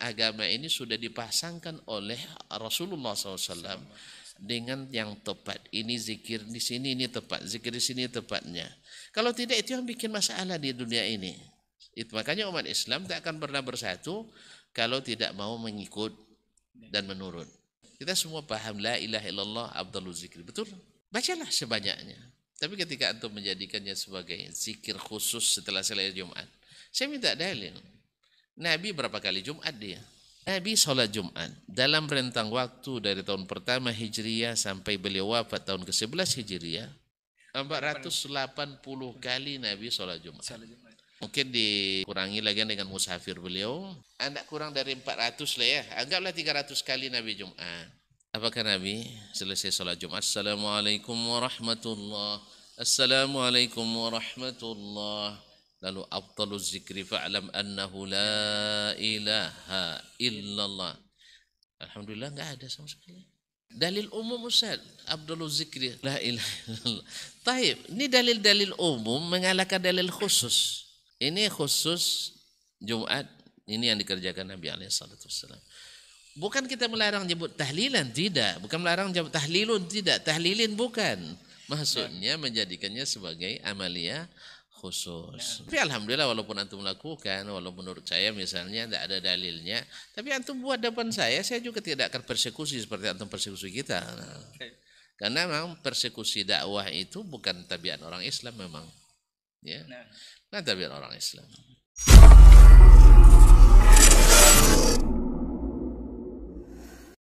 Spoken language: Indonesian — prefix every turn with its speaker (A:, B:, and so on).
A: agama ini sudah dipasangkan oleh Rasulullah SAW dengan yang tepat. Ini zikir di sini, ini tepat. Zikir di sini tepatnya. Kalau tidak itu yang bikin masalah di dunia ini. Itu makanya umat Islam tak akan pernah bersatu kalau tidak mau mengikut dan menurun. Kita semua paham la ilaha illallah abdul zikir. Betul? Bacalah sebanyaknya. Tapi ketika antum menjadikannya sebagai zikir khusus setelah selesai Jumat, saya minta dalil. Nabi berapa kali Jumat dia? Nabi sholat Jumat dalam rentang waktu dari tahun pertama Hijriah sampai beliau wafat tahun ke-11 Hijriah 480 kali Nabi sholat Jumat. Mungkin dikurangi lagi dengan musafir beliau. Anak kurang dari 400 lah ya. Anggaplah 300 kali Nabi Jumat. Apakah Nabi selesai sholat Jumat? Assalamualaikum warahmatullahi Assalamualaikum warahmatullahi lalu afdalu zikri fa'lam annahu la ilaha illallah Alhamdulillah nggak ada sama sekali dalil umum Ustaz afdalu zikri la ilaha illallah ini dalil-dalil umum mengalahkan dalil khusus ini khusus Jumat ini yang dikerjakan Nabi alaihi salatu Bukan kita melarang nyebut tahlilan, tidak. Bukan melarang nyebut tahlilun, tidak. Tahlilin bukan. Maksudnya menjadikannya sebagai amalia khusus. Ya. Tapi alhamdulillah walaupun antum lakukan, walaupun menurut saya misalnya tidak ada dalilnya, tapi antum buat depan saya, saya juga tidak akan persekusi seperti antum persekusi kita. Karena memang persekusi dakwah itu bukan tabiat orang Islam memang. Ya. Nah, nah tabiat orang Islam.